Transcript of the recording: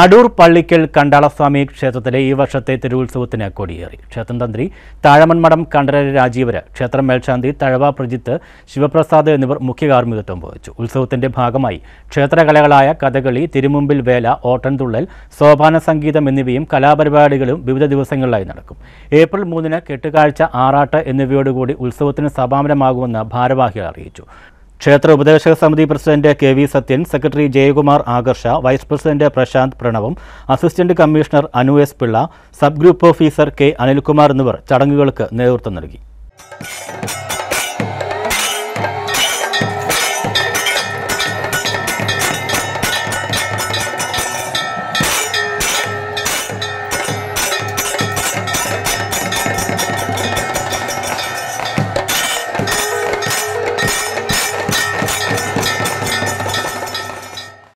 അടൂർ പള്ളിക്കൽ കണ്ടാളസ്വാമി ക്ഷേത്രത്തിലെ ഈ വർഷത്തെ തിരുവുത്സവത്തിന് കൊടിയേറി ക്ഷേത്രം തന്ത്രി താഴമൺമഠം കണ്ഠരര രാജീവര് ക്ഷേത്രം മേൽശാന്തി തഴവ പ്രജിത്ത് ശിവപ്രസാദ് എന്നിവർ മുഖ്യ കാർമ്മികത്വം വഹിച്ചു ഉത്സവത്തിന്റെ ഭാഗമായി ക്ഷേത്രകലകളായ കഥകളി തിരുമുമ്പിൽ വേല ഓട്ടൻതുള്ളൽ സോപാന സംഗീതം എന്നിവയും കലാപരിപാടികളും വിവിധ ദിവസങ്ങളിലായി നടക്കും ഏപ്രിൽ മൂന്നിന് കെട്ടുകാഴ്ച ആറാട്ട് എന്നിവയോടുകൂടി ഉത്സവത്തിന് സമാപനമാകുമെന്ന് ഭാരവാഹികൾ അറിയിച്ചു ക്ഷേത്ര ഉപദേശക സമിതി president K V Sathyan secretary Jayakumar ആകർഷ വൈസ് പ്രസിഡന്റ് പ്രശാന്ത് പ്രണവും assistant commissioner Anu S Pillai sub group officer K Anilkumar എന്നിവർ ചടങ്ങുകൾക്ക് നേതൃത്വം നൽകി Thank you.